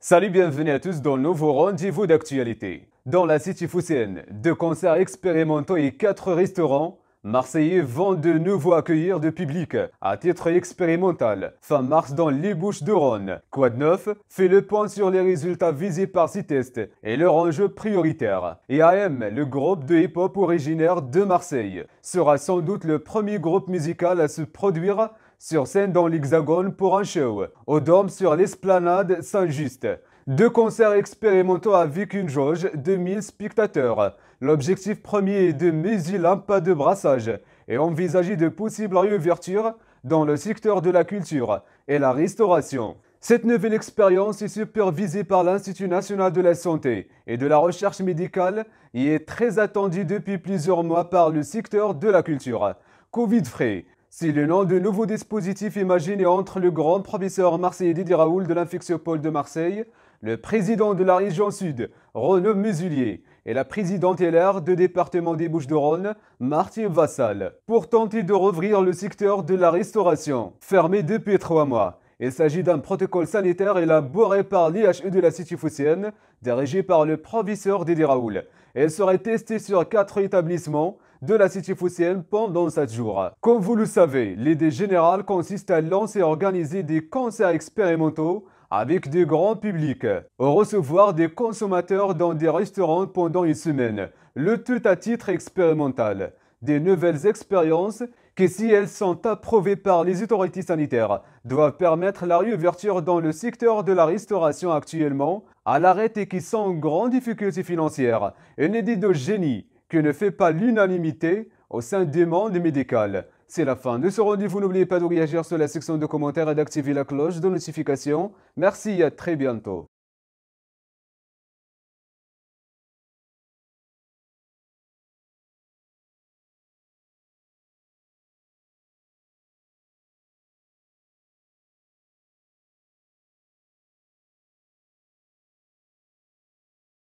Salut, bienvenue à tous dans le nouveau rendez-vous d'actualité. Dans la cité phocéenne, deux concerts expérimentaux et quatre restaurants, Marseillais vont de nouveau accueillir du public à titre expérimental fin mars dans les Bouches de Rhône. Quad 9 fait le point sur les résultats visés par ces tests et leur enjeu prioritaire. Et AM, le groupe de hip-hop originaire de Marseille, sera sans doute le premier groupe musical à se produire sur scène dans l'Hexagone pour un show, au Dôme sur l'esplanade Saint-Just. Deux concerts expérimentaux avec une jauge de 1000 spectateurs. L'objectif premier est de mesurer l'impact de brassage et envisager de possibles réouvertures dans le secteur de la culture et la restauration. Cette nouvelle expérience est supervisée par l'Institut national de la santé et de la recherche médicale et est très attendue depuis plusieurs mois par le secteur de la culture. Covid-free, c'est le nom de nouveau dispositif imaginé entre le grand professeur marseillais Didier Raoul de l'Infectiopole de Marseille, le président de la région sud, Renaud Musulier, et la présidente LR du département des Bouches-de-Rhône, Martine Vassal, pour tenter de rouvrir le secteur de la restauration, fermé depuis trois mois. Il s'agit d'un protocole sanitaire élaboré par l'IHE de la cité Foussienne, dirigé par le proviseur Didier Raoul. Elle serait testée sur quatre établissements, de la cité foussienne pendant 7 jours. Comme vous le savez, l'idée générale consiste à lancer et organiser des concerts expérimentaux avec des grands publics, recevoir des consommateurs dans des restaurants pendant une semaine, le tout à titre expérimental. Des nouvelles expériences qui, si elles sont approuvées par les autorités sanitaires, doivent permettre la réouverture dans le secteur de la restauration actuellement à l'arrêt et qui sont en grande difficulté financière. Une idée de génie que ne fait pas l'unanimité au sein des mondes médicales. C'est la fin de ce rendez-vous. N'oubliez pas de réagir sur la section de commentaires et d'activer la cloche de notification. Merci et à très bientôt.